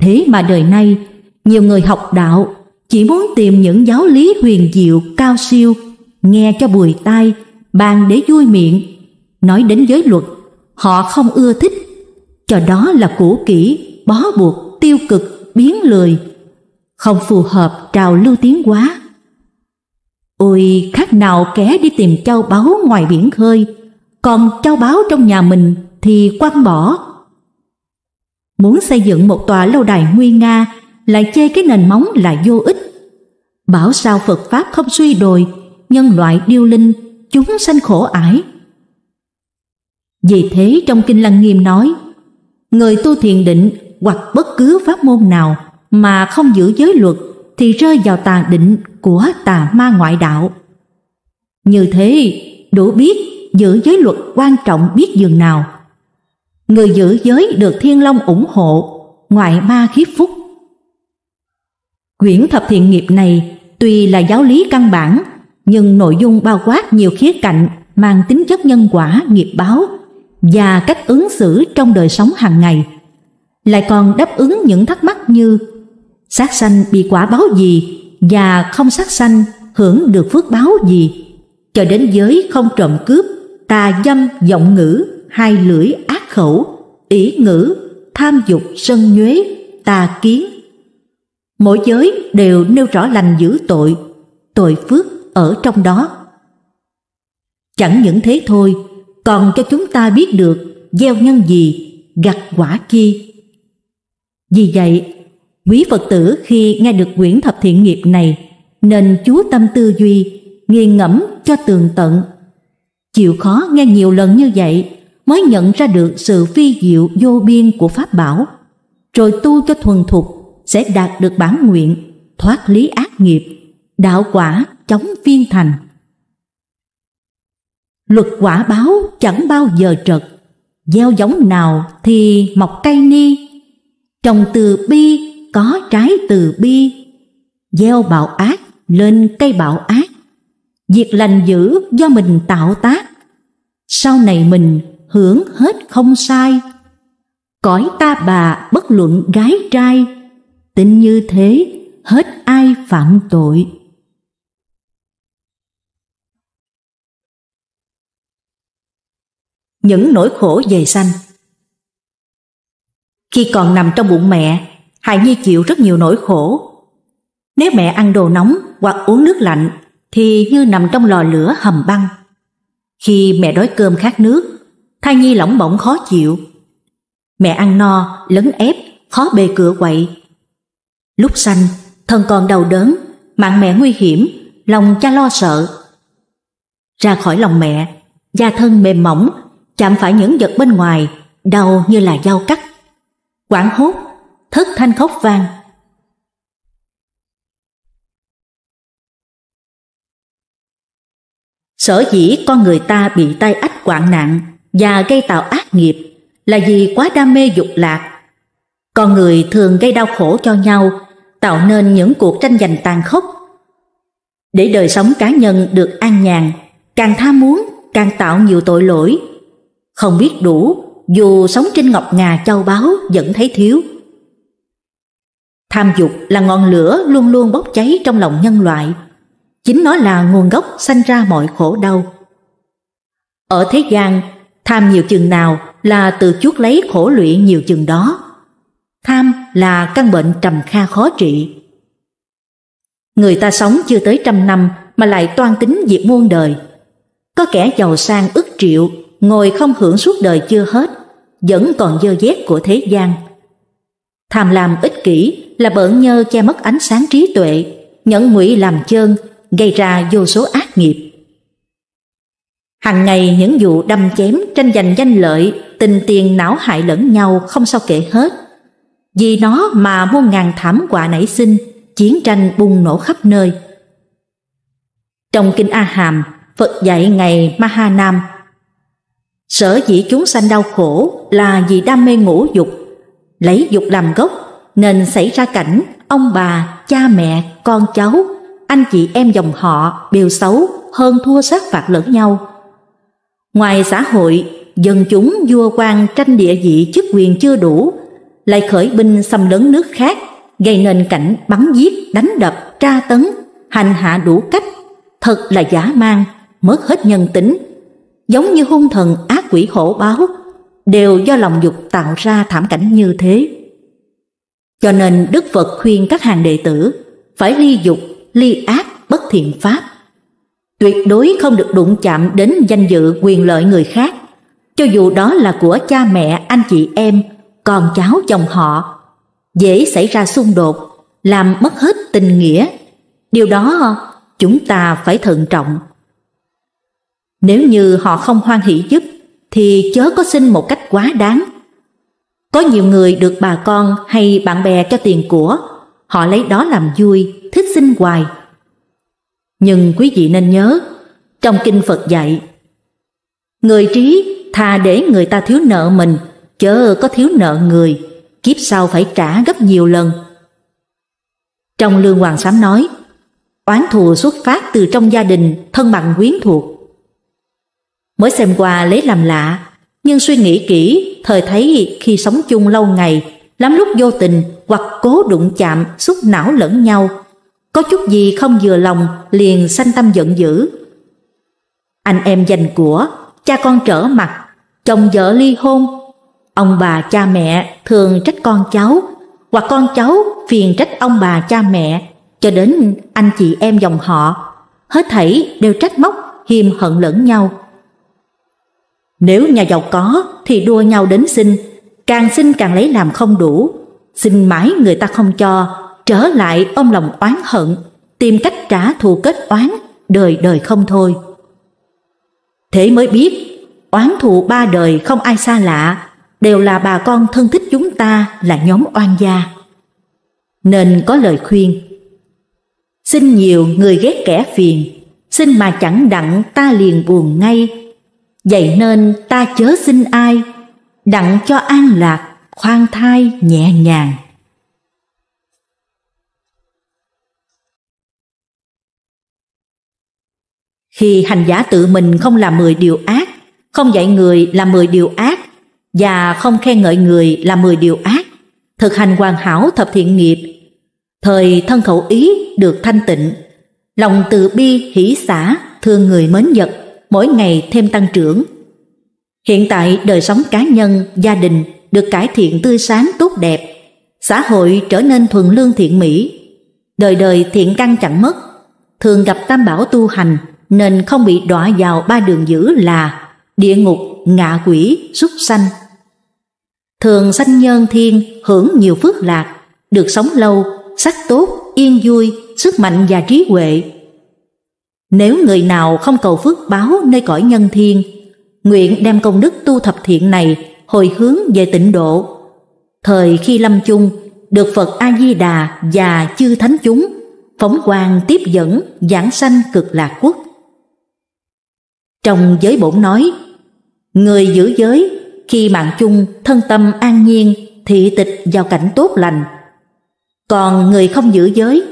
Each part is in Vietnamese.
Thế mà đời nay, nhiều người học đạo chỉ muốn tìm những giáo lý huyền diệu cao siêu, nghe cho bùi tai, bàn để vui miệng. Nói đến giới luật, họ không ưa thích, cho đó là cũ kỹ, bó buộc, tiêu cực, biến lười, không phù hợp trào lưu tiếng quá Ôi, khác nào kẻ đi tìm châu báu ngoài biển khơi, còn châu báu trong nhà mình thì quăng bỏ Muốn xây dựng một tòa lâu đài nguy nga lại chê cái nền móng là vô ích. Bảo sao Phật Pháp không suy đồi, nhân loại điêu linh, chúng sanh khổ ải. Vì thế trong Kinh Lăng Nghiêm nói, người tu thiền định hoặc bất cứ pháp môn nào mà không giữ giới luật thì rơi vào tà định của tà ma ngoại đạo. Như thế, đủ biết giữ giới luật quan trọng biết dường nào người giữ giới được Thiên Long ủng hộ, ngoại ma khiếp phúc. Quyển thập thiện nghiệp này tuy là giáo lý căn bản, nhưng nội dung bao quát nhiều khía cạnh mang tính chất nhân quả, nghiệp báo và cách ứng xử trong đời sống hàng ngày. Lại còn đáp ứng những thắc mắc như sát sanh bị quả báo gì và không sát sanh hưởng được phước báo gì, cho đến giới không trộm cướp, tà dâm, giọng ngữ, hai lưỡi khẩu, ý ngữ, tham dục sân nhuế, tà kiến. Mỗi giới đều nêu rõ lành giữ tội, tội phước ở trong đó. Chẳng những thế thôi, còn cho chúng ta biết được gieo nhân gì, gặt quả chi. Vì vậy, quý Phật tử khi nghe được quyển thập thiện nghiệp này, nên chú tâm tư duy, nghiền ngẫm cho tường tận. Chịu khó nghe nhiều lần như vậy mới nhận ra được sự vi diệu vô biên của Pháp Bảo, rồi tu cho thuần thục sẽ đạt được bản nguyện, thoát lý ác nghiệp, đạo quả chống viên thành. Luật quả báo chẳng bao giờ trật, gieo giống nào thì mọc cây ni, trồng từ bi có trái từ bi, gieo bạo ác lên cây bạo ác, việc lành dữ do mình tạo tác sau này mình hưởng hết không sai cõi ta bà bất luận gái trai tình như thế hết ai phạm tội những nỗi khổ về sanh khi còn nằm trong bụng mẹ hài nhi chịu rất nhiều nỗi khổ nếu mẹ ăn đồ nóng hoặc uống nước lạnh thì như nằm trong lò lửa hầm băng khi mẹ đói cơm khát nước thai nhi lỏng bỏng khó chịu. Mẹ ăn no, lấn ép, khó bề cửa quậy. Lúc sanh, thân còn đau đớn, mạng mẹ nguy hiểm, lòng cha lo sợ. Ra khỏi lòng mẹ, da thân mềm mỏng, chạm phải những vật bên ngoài, đau như là dao cắt. Quảng hốt, thất thanh khóc vang. Sở dĩ con người ta bị tai ách quạng nạn và gây tạo ác nghiệp là vì quá đam mê dục lạc. Con người thường gây đau khổ cho nhau, tạo nên những cuộc tranh giành tàn khốc. Để đời sống cá nhân được an nhàn, càng tham muốn càng tạo nhiều tội lỗi. Không biết đủ, dù sống trên ngọc ngà châu báu vẫn thấy thiếu. Tham dục là ngọn lửa luôn luôn bốc cháy trong lòng nhân loại. Chính nó là nguồn gốc sanh ra mọi khổ đau. Ở thế gian, Tham nhiều chừng nào là tự chuốc lấy khổ luyện nhiều chừng đó. Tham là căn bệnh trầm kha khó trị. Người ta sống chưa tới trăm năm mà lại toan tính diệt muôn đời. Có kẻ giàu sang ức triệu, ngồi không hưởng suốt đời chưa hết, vẫn còn dơ dét của thế gian. Tham làm ích kỷ là bỡn nhơ che mất ánh sáng trí tuệ, nhẫn ngụy làm chơn, gây ra vô số ác nghiệp. Hàng ngày những vụ đâm chém tranh giành danh lợi, tình tiền não hại lẫn nhau không sao kể hết. Vì nó mà muôn ngàn thảm họa nảy sinh, chiến tranh bùng nổ khắp nơi. Trong Kinh A Hàm, Phật dạy ngày Maha Nam. Sở dĩ chúng sanh đau khổ là vì đam mê ngũ dục, lấy dục làm gốc nên xảy ra cảnh ông bà, cha mẹ, con cháu, anh chị em dòng họ đều xấu hơn thua sát phạt lẫn nhau Ngoài xã hội, dân chúng vua quan tranh địa vị chức quyền chưa đủ, lại khởi binh xâm lấn nước khác, gây nên cảnh bắn giết, đánh đập, tra tấn, hành hạ đủ cách, thật là giả mang mất hết nhân tính, giống như hung thần ác quỷ hổ báo, đều do lòng dục tạo ra thảm cảnh như thế. Cho nên Đức Phật khuyên các hàng đệ tử phải ly dục, ly ác, bất thiện pháp, tuyệt đối không được đụng chạm đến danh dự quyền lợi người khác cho dù đó là của cha mẹ anh chị em con cháu chồng họ dễ xảy ra xung đột làm mất hết tình nghĩa điều đó chúng ta phải thận trọng nếu như họ không hoan hỷ giúp thì chớ có xin một cách quá đáng có nhiều người được bà con hay bạn bè cho tiền của họ lấy đó làm vui thích xin hoài nhưng quý vị nên nhớ, trong kinh Phật dạy, người trí thà để người ta thiếu nợ mình, chớ có thiếu nợ người, kiếp sau phải trả gấp nhiều lần. Trong Lương Hoàng Sám nói, oán thù xuất phát từ trong gia đình, thân bằng quyến thuộc. Mới xem qua lấy làm lạ, nhưng suy nghĩ kỹ, thời thấy khi sống chung lâu ngày, lắm lúc vô tình hoặc cố đụng chạm, xúc não lẫn nhau, có chút gì không vừa lòng liền sanh tâm giận dữ. Anh em giành của, cha con trở mặt, chồng vợ ly hôn. Ông bà cha mẹ thường trách con cháu, hoặc con cháu phiền trách ông bà cha mẹ, cho đến anh chị em dòng họ. Hết thảy đều trách móc, hiềm hận lẫn nhau. Nếu nhà giàu có thì đua nhau đến xin, càng xin càng lấy làm không đủ, xin mãi người ta không cho, trở lại ôm lòng oán hận, tìm cách trả thù kết oán, đời đời không thôi. Thế mới biết, oán thù ba đời không ai xa lạ, đều là bà con thân thích chúng ta là nhóm oan gia. Nên có lời khuyên, xin nhiều người ghét kẻ phiền, xin mà chẳng đặng ta liền buồn ngay, vậy nên ta chớ xin ai, đặng cho an lạc, khoan thai nhẹ nhàng. thì hành giả tự mình không làm 10 điều ác, không dạy người làm 10 điều ác và không khen ngợi người làm 10 điều ác, thực hành hoàn hảo thập thiện nghiệp, thời thân khẩu ý được thanh tịnh, lòng từ bi hỷ xã thương người mến vật mỗi ngày thêm tăng trưởng. Hiện tại đời sống cá nhân, gia đình được cải thiện tươi sáng tốt đẹp, xã hội trở nên thuần lương thiện mỹ, đời đời thiện căn chẳng mất, thường gặp tam bảo tu hành nên không bị đọa vào ba đường dữ là địa ngục, ngạ quỷ, súc sanh. Thường sanh nhân thiên hưởng nhiều phước lạc, được sống lâu, sắc tốt, yên vui, sức mạnh và trí huệ. Nếu người nào không cầu phước báo nơi cõi nhân thiên, nguyện đem công đức tu thập thiện này hồi hướng về tịnh độ. Thời khi lâm chung, được Phật A-di-đà và chư thánh chúng, phóng quang tiếp dẫn, giảng sanh cực lạc quốc. Trong giới bổn nói, người giữ giới khi mạng chung thân tâm an nhiên thị tịch vào cảnh tốt lành. Còn người không giữ giới,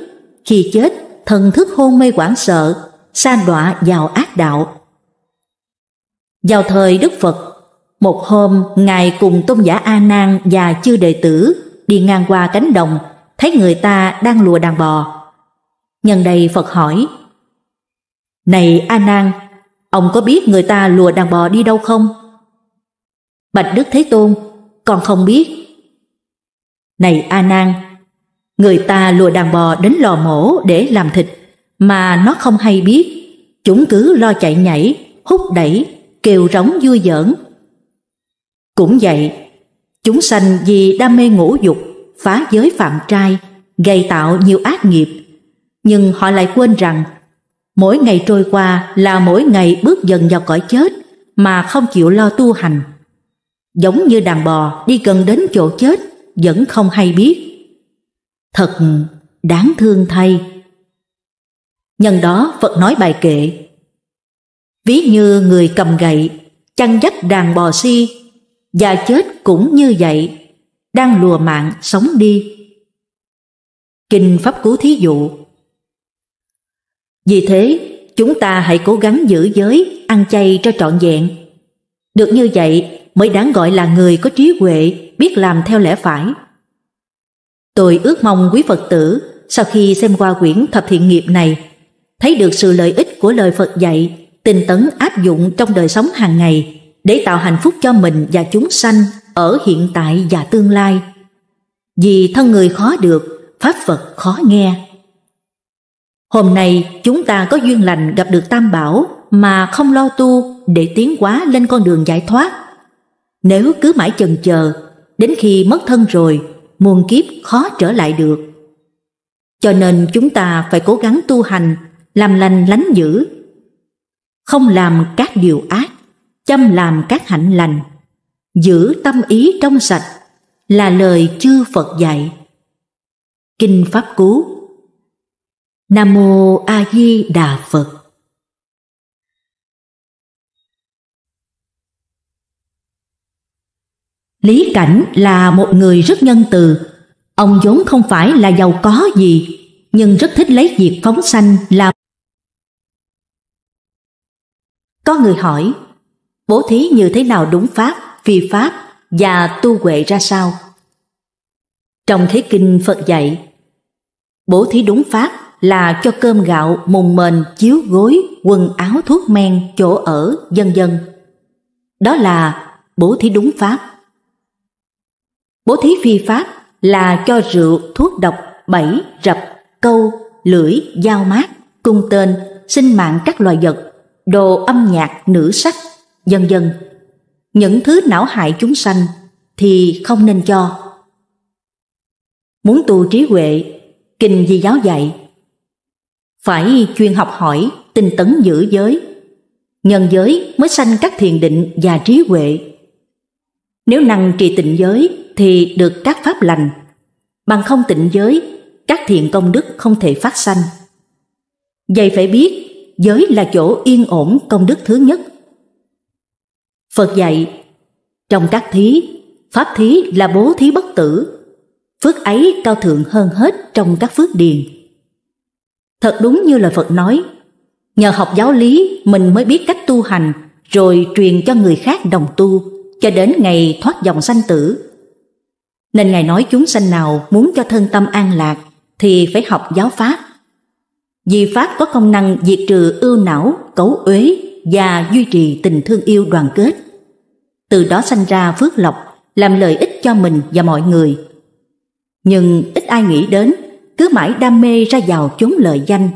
khi chết thần thức hôn mê quảng sợ, sa đọa vào ác đạo. Vào thời Đức Phật, một hôm Ngài cùng Tôn giả A Nan và chư đệ tử đi ngang qua cánh đồng, thấy người ta đang lùa đàn bò. Nhân đây Phật hỏi, Này A Nan, Ông có biết người ta lùa đàn bò đi đâu không? Bạch Đức Thế Tôn, còn không biết. Này A Nan, người ta lùa đàn bò đến lò mổ để làm thịt, mà nó không hay biết. Chúng cứ lo chạy nhảy, hút đẩy, kêu rống vui giỡn. Cũng vậy, chúng sanh vì đam mê ngũ dục, phá giới phạm trai, gây tạo nhiều ác nghiệp. Nhưng họ lại quên rằng Mỗi ngày trôi qua là mỗi ngày bước dần vào cõi chết mà không chịu lo tu hành. Giống như đàn bò đi gần đến chỗ chết vẫn không hay biết. Thật đáng thương thay. Nhân đó Phật nói bài kệ Ví như người cầm gậy Chăn dắt đàn bò si Và chết cũng như vậy Đang lùa mạng sống đi Kinh Pháp Cú Thí Dụ vì thế, chúng ta hãy cố gắng giữ giới, ăn chay cho trọn vẹn. Được như vậy mới đáng gọi là người có trí huệ, biết làm theo lẽ phải. Tôi ước mong quý Phật tử sau khi xem qua quyển thập thiện nghiệp này, thấy được sự lợi ích của lời Phật dạy, tinh tấn áp dụng trong đời sống hàng ngày để tạo hạnh phúc cho mình và chúng sanh ở hiện tại và tương lai. Vì thân người khó được, pháp Phật khó nghe. Hôm nay chúng ta có duyên lành gặp được Tam Bảo mà không lo tu để tiến quá lên con đường giải thoát. Nếu cứ mãi chần chờ, đến khi mất thân rồi, muôn kiếp khó trở lại được. Cho nên chúng ta phải cố gắng tu hành, làm lành lánh dữ, không làm các điều ác, chăm làm các hạnh lành, giữ tâm ý trong sạch là lời chư Phật dạy. Kinh Pháp Cú Nam mô A Di Đà Phật. Lý Cảnh là một người rất nhân từ, ông vốn không phải là giàu có gì, nhưng rất thích lấy việc phóng sanh làm. Có người hỏi, bố thí như thế nào đúng pháp, phi pháp và tu huệ ra sao? Trong Thế Kinh Phật dạy, bố thí đúng pháp là cho cơm gạo, mùng mền, chiếu gối, quần áo thuốc men, chỗ ở, dân dân. Đó là bố thí đúng pháp. Bố thí phi pháp là cho rượu, thuốc độc, bẫy, rập, câu, lưỡi, dao mát, cung tên, sinh mạng các loài vật, đồ âm nhạc, nữ sắc, dân dân. Những thứ não hại chúng sanh thì không nên cho. Muốn tu trí huệ, kinh di giáo dạy phải chuyên học hỏi, tinh tấn giữ giới. Nhân giới mới sanh các thiền định và trí huệ. Nếu năng trì tịnh giới thì được các pháp lành. Bằng không tịnh giới, các thiện công đức không thể phát sanh. Vậy phải biết, giới là chỗ yên ổn công đức thứ nhất. Phật dạy, trong các thí, pháp thí là bố thí bất tử, phước ấy cao thượng hơn hết trong các phước điền Thật đúng như lời Phật nói, nhờ học giáo lý mình mới biết cách tu hành, rồi truyền cho người khác đồng tu, cho đến ngày thoát dòng sanh tử. Nên Ngài nói chúng sanh nào muốn cho thân tâm an lạc thì phải học giáo Pháp. Vì Pháp có công năng diệt trừ ưu não, cấu uế và duy trì tình thương yêu đoàn kết. Từ đó sanh ra phước lộc, làm lợi ích cho mình và mọi người. Nhưng ít ai nghĩ đến cứ mãi đam mê ra vào chốn lợi danh.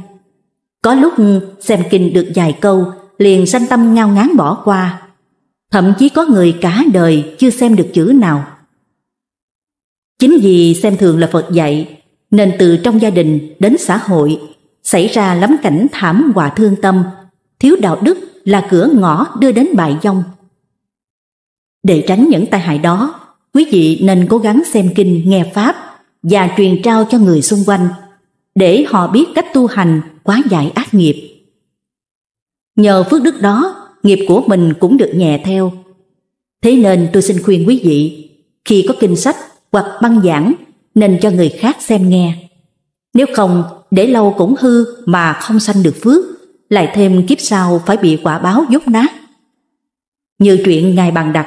Có lúc xem kinh được vài câu, liền sanh tâm ngao ngán bỏ qua. Thậm chí có người cả đời chưa xem được chữ nào. Chính vì xem thường là Phật dạy, nên từ trong gia đình đến xã hội xảy ra lắm cảnh thảm họa thương tâm, thiếu đạo đức là cửa ngõ đưa đến bại vong. Để tránh những tai hại đó, quý vị nên cố gắng xem kinh nghe pháp và truyền trao cho người xung quanh để họ biết cách tu hành quá giải ác nghiệp. Nhờ phước đức đó, nghiệp của mình cũng được nhẹ theo. Thế nên tôi xin khuyên quý vị, khi có kinh sách hoặc băng giảng nên cho người khác xem nghe. Nếu không, để lâu cũng hư mà không sanh được phước, lại thêm kiếp sau phải bị quả báo dốt nát. Như chuyện Ngài bằng đặt,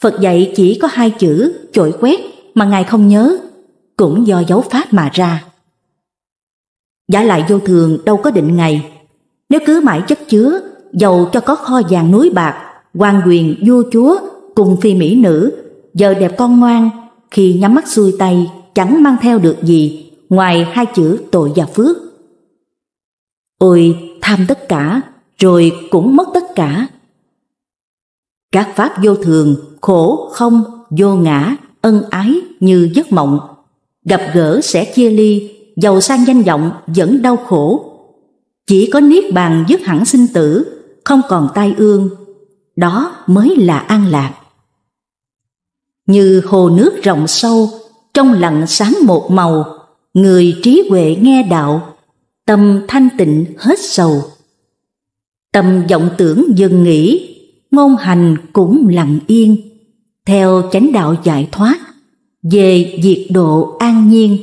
Phật dạy chỉ có hai chữ chổi quét mà Ngài không nhớ cũng do dấu pháp mà ra. Giả lại vô thường đâu có định ngày, nếu cứ mãi chất chứa, dầu cho có kho vàng núi bạc, quan quyền vua chúa cùng phi mỹ nữ, giờ đẹp con ngoan, khi nhắm mắt xuôi tay chẳng mang theo được gì ngoài hai chữ tội và phước. Ôi, tham tất cả, rồi cũng mất tất cả. Các pháp vô thường, khổ, không, vô ngã, ân ái như giấc mộng gặp gỡ sẽ chia ly, giàu sang danh vọng vẫn đau khổ. Chỉ có niết bàn dứt hẳn sinh tử, không còn tai ương, đó mới là an lạc. Như hồ nước rộng sâu, trong lặng sáng một màu, người trí huệ nghe đạo, tâm thanh tịnh hết sầu. Tâm vọng tưởng dừng nghỉ, ngôn hành cũng lặng yên, theo chánh đạo giải thoát về diệt độ an nhiên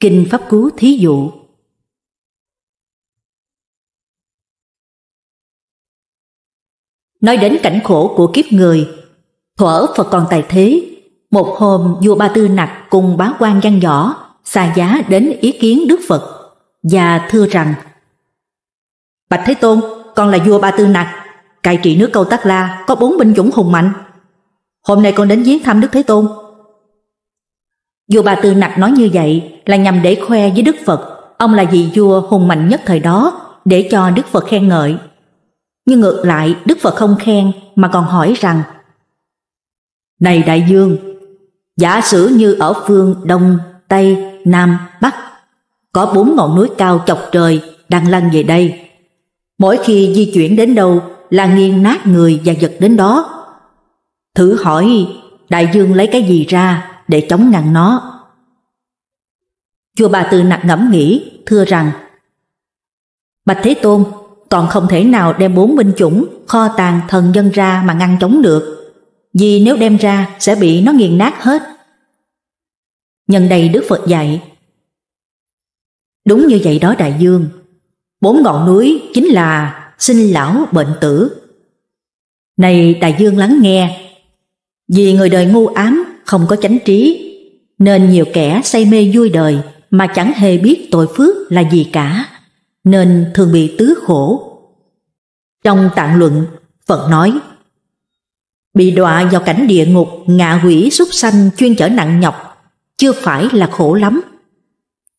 kinh pháp cú thí dụ nói đến cảnh khổ của kiếp người thuở phật còn tài thế một hôm vua ba tư nặc cùng bá quan văn võ xa giá đến ý kiến đức phật và thưa rằng bạch thế tôn con là vua ba tư nặc cai trị nước câu tắc la có bốn binh dũng hùng mạnh hôm nay con đến viếng thăm Đức Thế Tôn. Dù bà Tư Nặc nói như vậy là nhằm để khoe với Đức Phật, ông là vị vua hùng mạnh nhất thời đó, để cho Đức Phật khen ngợi. Nhưng ngược lại, Đức Phật không khen mà còn hỏi rằng Này Đại Dương, giả sử như ở phương Đông, Tây, Nam, Bắc có bốn ngọn núi cao chọc trời đang lăn về đây. Mỗi khi di chuyển đến đâu là nghiêng nát người và giật đến đó Thử hỏi đại dương lấy cái gì ra để chống ngăn nó. Chùa bà Tư nặng ngẫm nghĩ, thưa rằng Bạch Thế Tôn còn không thể nào đem bốn binh chủng kho tàng thần dân ra mà ngăn chống được, vì nếu đem ra sẽ bị nó nghiền nát hết. Nhân đây Đức Phật dạy Đúng như vậy đó đại dương Bốn ngọn núi chính là sinh lão bệnh tử Này đại dương lắng nghe vì người đời ngu ám, không có chánh trí, nên nhiều kẻ say mê vui đời mà chẳng hề biết tội phước là gì cả, nên thường bị tứ khổ. Trong tạng luận, Phật nói, bị đọa vào cảnh địa ngục, ngạ quỷ súc sanh chuyên chở nặng nhọc, chưa phải là khổ lắm.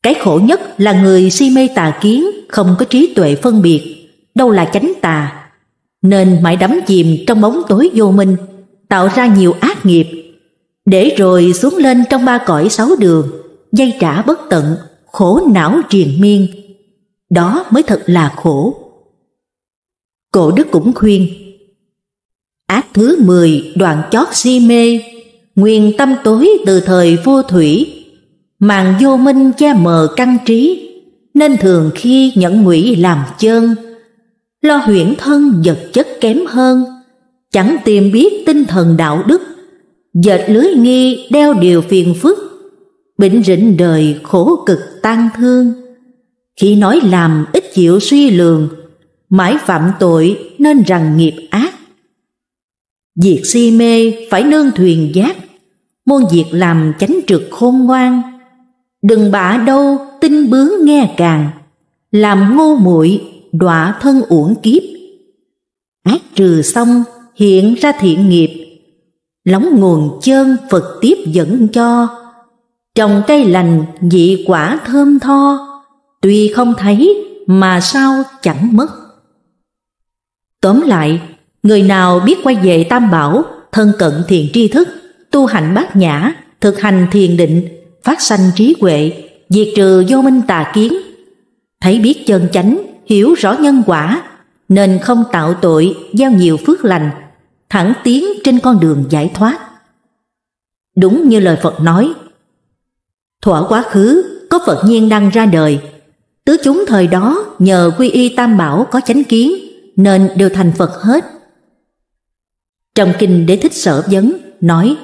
Cái khổ nhất là người si mê tà kiến, không có trí tuệ phân biệt, đâu là chánh tà, nên mãi đắm chìm trong bóng tối vô minh tạo ra nhiều ác nghiệp, để rồi xuống lên trong ba cõi sáu đường, dây trả bất tận, khổ não triền miên. Đó mới thật là khổ. Cổ đức cũng khuyên Ác thứ mười đoạn chót si mê Nguyên tâm tối từ thời vô thủy Màn vô minh che mờ căn trí Nên thường khi nhẫn ngụy làm chơn Lo huyễn thân vật chất kém hơn chẳng tìm biết tinh thần đạo đức, dệt lưới nghi đeo điều phiền phức, bỉnh rỉnh đời khổ cực tan thương. Khi nói làm ít chịu suy lường, mãi phạm tội nên rằng nghiệp ác. Việc si mê phải nương thuyền giác, môn việc làm chánh trực khôn ngoan. Đừng bả đâu tin bướng nghe càng, làm ngu muội đọa thân uổng kiếp. Ác trừ xong hiện ra thiện nghiệp lóng nguồn chơn phật tiếp dẫn cho trồng cây lành dị quả thơm tho tuy không thấy mà sao chẳng mất tóm lại người nào biết quay về tam bảo thân cận thiền tri thức tu hành bát nhã thực hành thiền định phát sanh trí huệ diệt trừ vô minh tà kiến thấy biết chân chánh hiểu rõ nhân quả nên không tạo tội gieo nhiều phước lành thẳng tiến trên con đường giải thoát. Đúng như lời Phật nói, thuở quá khứ có Phật nhiên đăng ra đời, tứ chúng thời đó nhờ quy y tam bảo có chánh kiến nên đều thành Phật hết. Trong kinh Đế Thích Sở Vấn nói,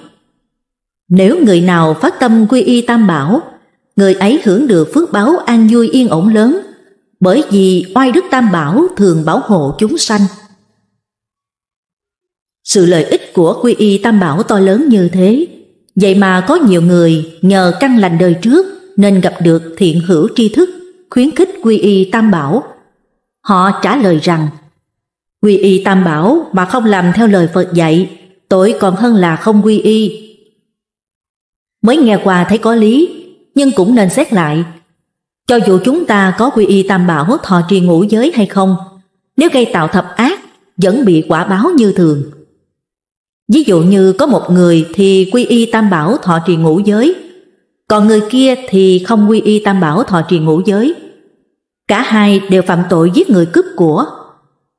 nếu người nào phát tâm quy y tam bảo, người ấy hưởng được phước báo an vui yên ổn lớn, bởi vì oai đức tam bảo thường bảo hộ chúng sanh. Sự lợi ích của quy y tam bảo to lớn như thế, vậy mà có nhiều người nhờ căn lành đời trước nên gặp được thiện hữu tri thức, khuyến khích quy y tam bảo. Họ trả lời rằng, quy y tam bảo mà không làm theo lời Phật dạy, tội còn hơn là không quy y. Mới nghe qua thấy có lý, nhưng cũng nên xét lại. Cho dù chúng ta có quy y tam bảo thọ trì ngũ giới hay không, nếu gây tạo thập ác, vẫn bị quả báo như thường. Ví dụ như có một người thì quy y tam bảo thọ trì ngũ giới, còn người kia thì không quy y tam bảo thọ trì ngũ giới. Cả hai đều phạm tội giết người cướp của.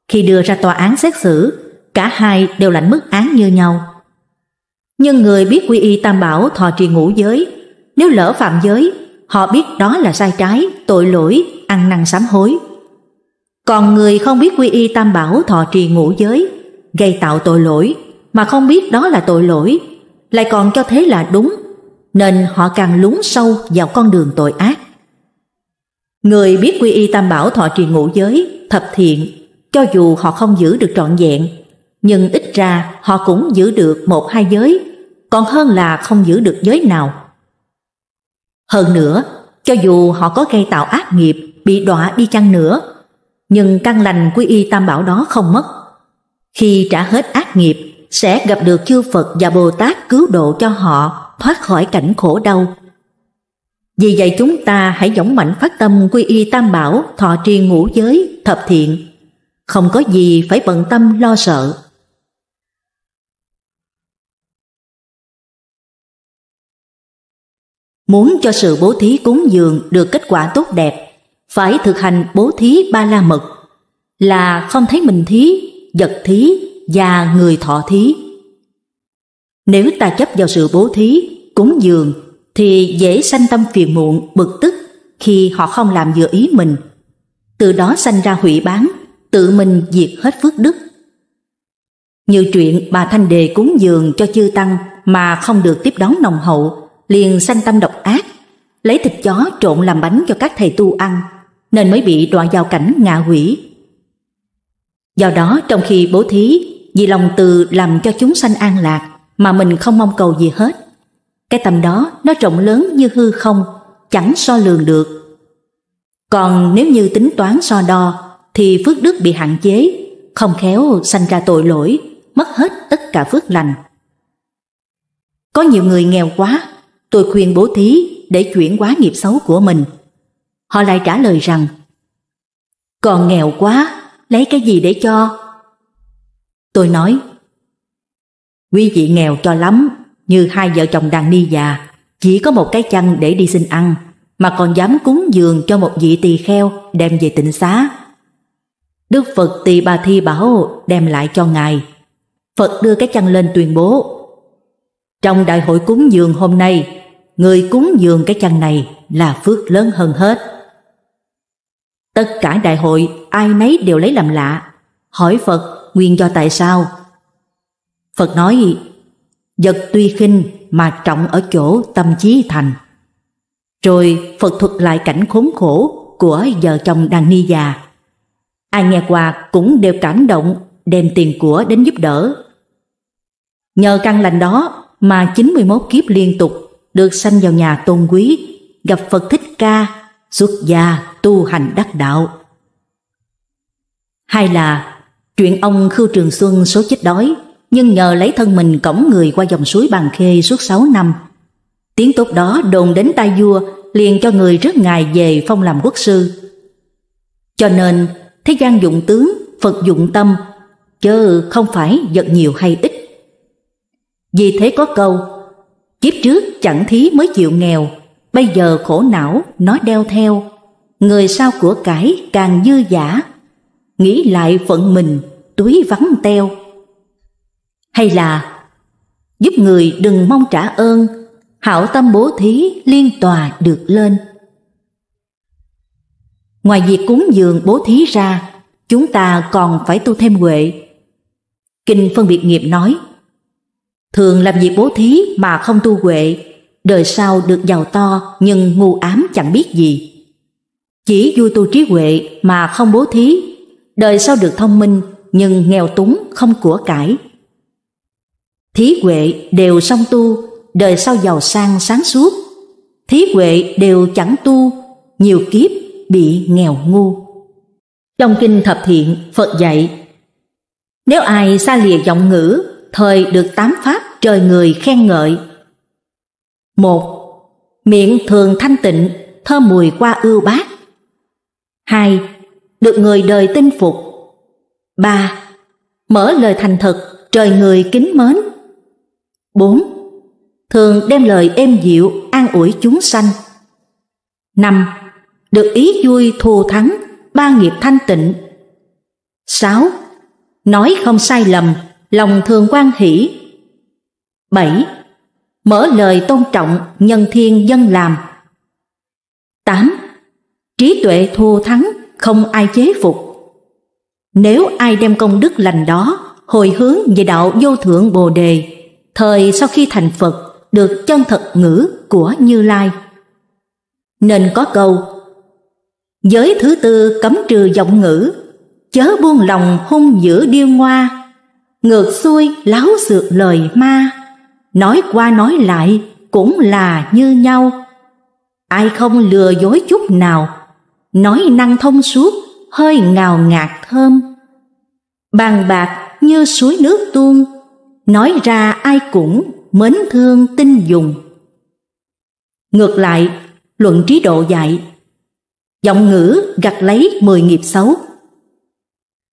Khi đưa ra tòa án xét xử, cả hai đều lãnh mức án như nhau. Nhưng người biết quy y tam bảo thọ trì ngũ giới, nếu lỡ phạm giới, họ biết đó là sai trái, tội lỗi, ăn năn sám hối. Còn người không biết quy y tam bảo thọ trì ngũ giới, gây tạo tội lỗi, mà không biết đó là tội lỗi, lại còn cho thế là đúng, nên họ càng lún sâu vào con đường tội ác. Người biết quy y tam bảo thọ trì ngũ giới, thập thiện, cho dù họ không giữ được trọn vẹn, nhưng ít ra họ cũng giữ được một hai giới, còn hơn là không giữ được giới nào. Hơn nữa, cho dù họ có gây tạo ác nghiệp, bị đọa đi chăng nữa, nhưng căn lành quy y tam bảo đó không mất. Khi trả hết ác nghiệp, sẽ gặp được chư Phật và Bồ Tát cứu độ cho họ thoát khỏi cảnh khổ đau. Vì vậy chúng ta hãy dũng mạnh phát tâm quy y tam bảo, thọ trì ngũ giới, thập thiện. Không có gì phải bận tâm lo sợ. Muốn cho sự bố thí cúng dường được kết quả tốt đẹp, phải thực hành bố thí ba la mật là không thấy mình thí, vật thí và người thọ thí. Nếu ta chấp vào sự bố thí, cúng dường thì dễ sanh tâm phiền muộn, bực tức khi họ không làm vừa ý mình. Từ đó sanh ra hủy bán, tự mình diệt hết phước đức. Như chuyện bà Thanh Đề cúng dường cho chư tăng mà không được tiếp đón nồng hậu, liền sanh tâm độc ác, lấy thịt chó trộn làm bánh cho các thầy tu ăn, nên mới bị đọa vào cảnh ngạ quỷ. Do đó trong khi bố thí vì lòng từ làm cho chúng sanh an lạc mà mình không mong cầu gì hết. Cái tầm đó nó rộng lớn như hư không, chẳng so lường được. Còn nếu như tính toán so đo thì phước đức bị hạn chế, không khéo sanh ra tội lỗi, mất hết tất cả phước lành. Có nhiều người nghèo quá, tôi khuyên bố thí để chuyển hóa nghiệp xấu của mình. Họ lại trả lời rằng, còn nghèo quá, lấy cái gì để cho? Tôi nói Quý vị nghèo cho lắm Như hai vợ chồng đang đi già Chỉ có một cái chăn để đi xin ăn Mà còn dám cúng dường cho một vị tỳ kheo Đem về tịnh xá Đức Phật tỳ bà thi bảo Đem lại cho ngài Phật đưa cái chăn lên tuyên bố Trong đại hội cúng dường hôm nay Người cúng dường cái chăn này Là phước lớn hơn hết Tất cả đại hội Ai nấy đều lấy làm lạ Hỏi Phật nguyên do tại sao? Phật nói, vật tuy khinh mà trọng ở chỗ tâm trí thành. Rồi Phật thuật lại cảnh khốn khổ của vợ chồng đàn ni già. Ai nghe qua cũng đều cảm động đem tiền của đến giúp đỡ. Nhờ căn lành đó mà 91 kiếp liên tục được sanh vào nhà tôn quý, gặp Phật Thích Ca, xuất gia tu hành đắc đạo. Hay là Chuyện ông Khưu Trường Xuân số chết đói, nhưng nhờ lấy thân mình cõng người qua dòng suối Bàn Khê suốt 6 năm. Tiếng tốt đó đồn đến tai vua, liền cho người rất ngài về phong làm quốc sư. Cho nên, thế gian dụng tướng, Phật dụng tâm, chớ không phải vật nhiều hay ít. Vì thế có câu, kiếp trước chẳng thí mới chịu nghèo, bây giờ khổ não nó đeo theo, người sau của cải càng dư giả nghĩ lại phận mình túi vắng teo hay là giúp người đừng mong trả ơn hảo tâm bố thí liên tòa được lên ngoài việc cúng dường bố thí ra chúng ta còn phải tu thêm huệ kinh phân biệt nghiệp nói thường làm việc bố thí mà không tu huệ đời sau được giàu to nhưng ngu ám chẳng biết gì chỉ vui tu trí huệ mà không bố thí đời sau được thông minh nhưng nghèo túng không của cải. Thí huệ đều song tu, đời sau giàu sang sáng suốt. Thí huệ đều chẳng tu, nhiều kiếp bị nghèo ngu. Trong kinh thập thiện, Phật dạy Nếu ai xa lìa giọng ngữ, thời được tám pháp trời người khen ngợi. một Miệng thường thanh tịnh, thơm mùi qua ưu bát. hai được người đời tin phục. 3. Mở lời thành thật, trời người kính mến. 4. Thường đem lời êm dịu, an ủi chúng sanh. 5. Được ý vui thù thắng, ba nghiệp thanh tịnh. 6. Nói không sai lầm, lòng thường quan hỷ. 7. Mở lời tôn trọng, nhân thiên dân làm. 8. Trí tuệ thù thắng, không ai chế phục. Nếu ai đem công đức lành đó hồi hướng về đạo vô thượng Bồ đề, thời sau khi thành Phật được chân thật ngữ của Như Lai. Nên có câu Giới thứ tư cấm trừ giọng ngữ Chớ buông lòng hung dữ điêu ngoa Ngược xuôi láo xược lời ma Nói qua nói lại cũng là như nhau Ai không lừa dối chút nào nói năng thông suốt, hơi ngào ngạt thơm. Bàn bạc như suối nước tuôn, nói ra ai cũng mến thương tin dùng. Ngược lại, luận trí độ dạy, giọng ngữ gặt lấy mười nghiệp xấu.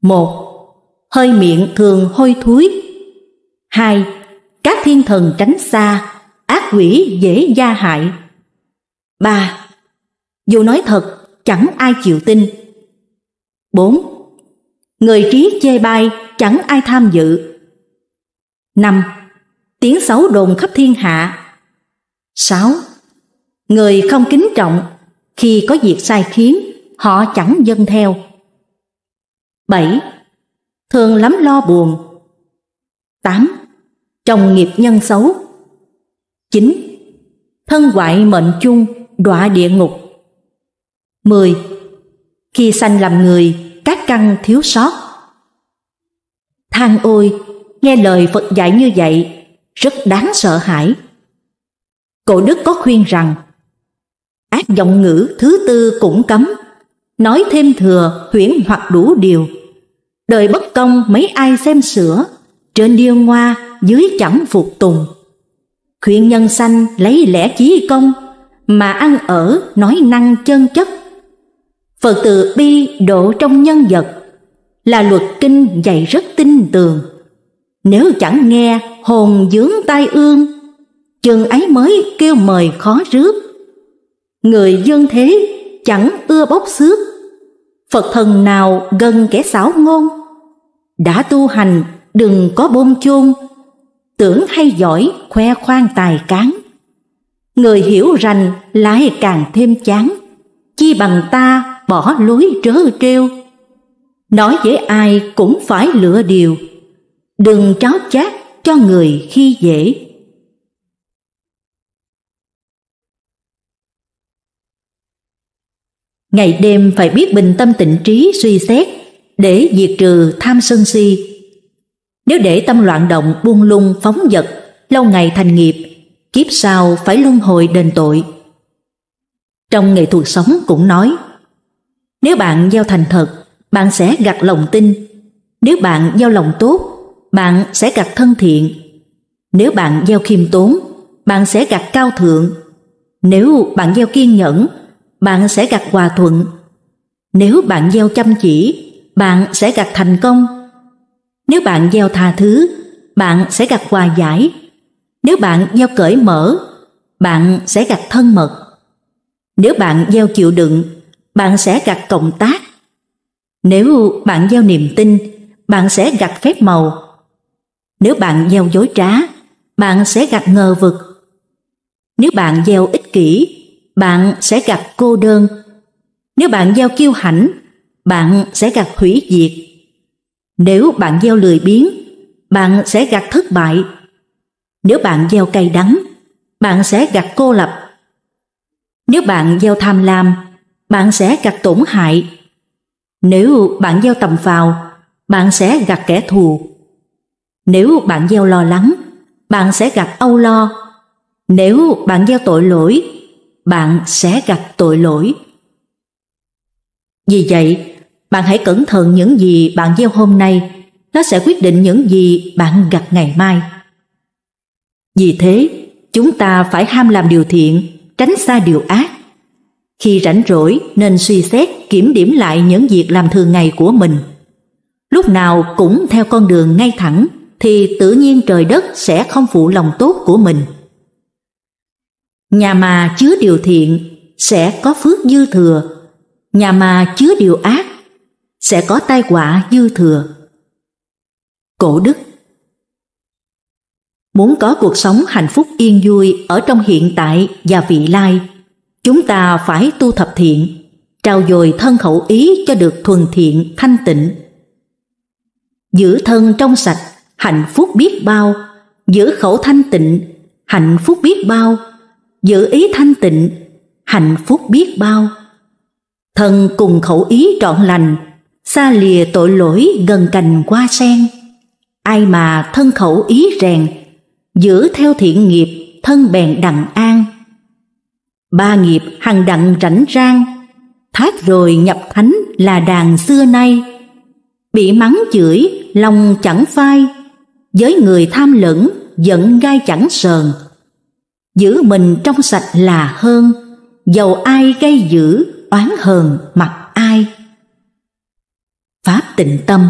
một Hơi miệng thường hôi thối. hai Các thiên thần tránh xa, ác quỷ dễ gia hại. ba Dù nói thật chẳng ai chịu tin. 4. Người trí chê bai, chẳng ai tham dự. 5. Tiếng xấu đồn khắp thiên hạ. 6. Người không kính trọng, khi có việc sai khiến, họ chẳng dân theo. 7. Thường lắm lo buồn. 8. Trồng nghiệp nhân xấu. 9. Thân hoại mệnh chung, đọa địa ngục. 10. Khi sanh làm người, các căn thiếu sót. Than ôi, nghe lời Phật dạy như vậy, rất đáng sợ hãi. Cổ đức có khuyên rằng, ác giọng ngữ thứ tư cũng cấm, nói thêm thừa, huyễn hoặc đủ điều. Đời bất công mấy ai xem sửa, trên điêu ngoa, dưới chẳng phục tùng. Khuyên nhân sanh lấy lẽ chí công, mà ăn ở nói năng chân chất Phật từ bi độ trong nhân vật là luật kinh dạy rất tinh tường. Nếu chẳng nghe hồn dướng tai ương, chừng ấy mới kêu mời khó rước. Người dương thế chẳng ưa bốc xước, Phật thần nào gần kẻ xảo ngôn. Đã tu hành đừng có bôn chôn, tưởng hay giỏi khoe khoang tài cán. Người hiểu rành lại càng thêm chán, chi bằng ta bỏ lối trớ trêu. Nói với ai cũng phải lựa điều, đừng tráo chát cho người khi dễ. Ngày đêm phải biết bình tâm tịnh trí suy xét để diệt trừ tham sân si. Nếu để tâm loạn động buông lung phóng dật, lâu ngày thành nghiệp, kiếp sau phải luân hồi đền tội. Trong nghệ thuật sống cũng nói, nếu bạn giao thành thật, bạn sẽ gặt lòng tin. Nếu bạn giao lòng tốt, bạn sẽ gặt thân thiện. Nếu bạn giao khiêm tốn, bạn sẽ gặt cao thượng. Nếu bạn giao kiên nhẫn, bạn sẽ gặt hòa thuận. Nếu bạn gieo chăm chỉ, bạn sẽ gặt thành công. Nếu bạn gieo tha thứ, bạn sẽ gặt hòa giải. Nếu bạn gieo cởi mở, bạn sẽ gặt thân mật. Nếu bạn gieo chịu đựng, bạn sẽ gặt cộng tác. Nếu bạn gieo niềm tin, bạn sẽ gặt phép màu. Nếu bạn gieo dối trá, bạn sẽ gặt ngờ vực. Nếu bạn gieo ích kỷ, bạn sẽ gặt cô đơn. Nếu bạn gieo kiêu hãnh, bạn sẽ gặt hủy diệt. Nếu bạn gieo lười biếng, bạn sẽ gặt thất bại. Nếu bạn gieo cay đắng, bạn sẽ gặt cô lập. Nếu bạn gieo tham lam, bạn sẽ gặt tổn hại. Nếu bạn gieo tầm vào, bạn sẽ gặt kẻ thù. Nếu bạn gieo lo lắng, bạn sẽ gặt âu lo. Nếu bạn gieo tội lỗi, bạn sẽ gặt tội lỗi. Vì vậy, bạn hãy cẩn thận những gì bạn gieo hôm nay, nó sẽ quyết định những gì bạn gặt ngày mai. Vì thế, chúng ta phải ham làm điều thiện, tránh xa điều ác khi rảnh rỗi nên suy xét kiểm điểm lại những việc làm thường ngày của mình. Lúc nào cũng theo con đường ngay thẳng thì tự nhiên trời đất sẽ không phụ lòng tốt của mình. Nhà mà chứa điều thiện sẽ có phước dư thừa, nhà mà chứa điều ác sẽ có tai họa dư thừa. Cổ đức Muốn có cuộc sống hạnh phúc yên vui ở trong hiện tại và vị lai Chúng ta phải tu thập thiện, trao dồi thân khẩu ý cho được thuần thiện, thanh tịnh. Giữ thân trong sạch, hạnh phúc biết bao, giữ khẩu thanh tịnh, hạnh phúc biết bao, giữ ý thanh tịnh, hạnh phúc biết bao. Thân cùng khẩu ý trọn lành, xa lìa tội lỗi gần cành qua sen. Ai mà thân khẩu ý rèn, giữ theo thiện nghiệp thân bèn đặng an ba nghiệp hằng đặng rảnh rang thác rồi nhập thánh là đàn xưa nay bị mắng chửi lòng chẳng phai với người tham lẫn giận gai chẳng sờn giữ mình trong sạch là hơn dầu ai gây dữ oán hờn mặt ai pháp tịnh tâm